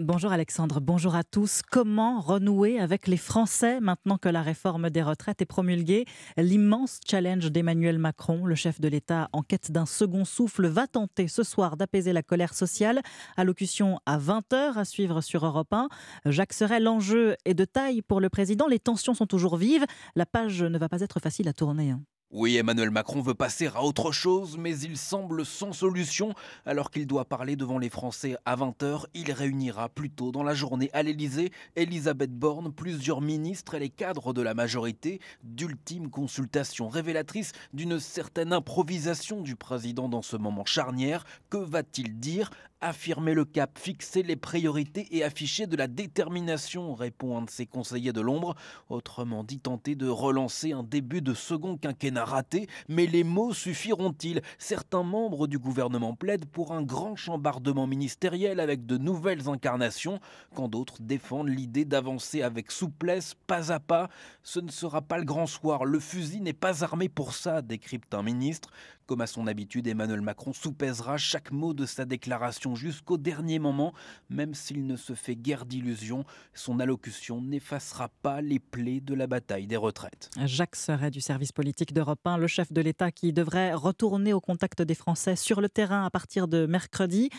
Bonjour Alexandre, bonjour à tous. Comment renouer avec les Français maintenant que la réforme des retraites est promulguée L'immense challenge d'Emmanuel Macron, le chef de l'État en quête d'un second souffle, va tenter ce soir d'apaiser la colère sociale. Allocution à 20h à suivre sur Europe 1. Jacques Serret, l'enjeu est de taille pour le président. Les tensions sont toujours vives. La page ne va pas être facile à tourner. Hein. Oui, Emmanuel Macron veut passer à autre chose, mais il semble sans solution. Alors qu'il doit parler devant les Français à 20h, il réunira plus tôt dans la journée à l'Elysée Elisabeth Borne, plusieurs ministres et les cadres de la majorité, d'ultime consultation. Révélatrice d'une certaine improvisation du président dans ce moment charnière. Que va-t-il dire Affirmer le cap, fixer les priorités et afficher de la détermination, répond un de ses conseillers de l'ombre. Autrement dit, tenter de relancer un début de second quinquennat raté, mais les mots suffiront-ils Certains membres du gouvernement plaident pour un grand chambardement ministériel avec de nouvelles incarnations, quand d'autres défendent l'idée d'avancer avec souplesse, pas à pas. Ce ne sera pas le grand soir, le fusil n'est pas armé pour ça, décrypte un ministre. Comme à son habitude, Emmanuel Macron soupèsera chaque mot de sa déclaration jusqu'au dernier moment, même s'il ne se fait guère d'illusions, son allocution n'effacera pas les plaies de la bataille des retraites. Jacques Serret du service politique de le chef de l'État qui devrait retourner au contact des Français sur le terrain à partir de mercredi.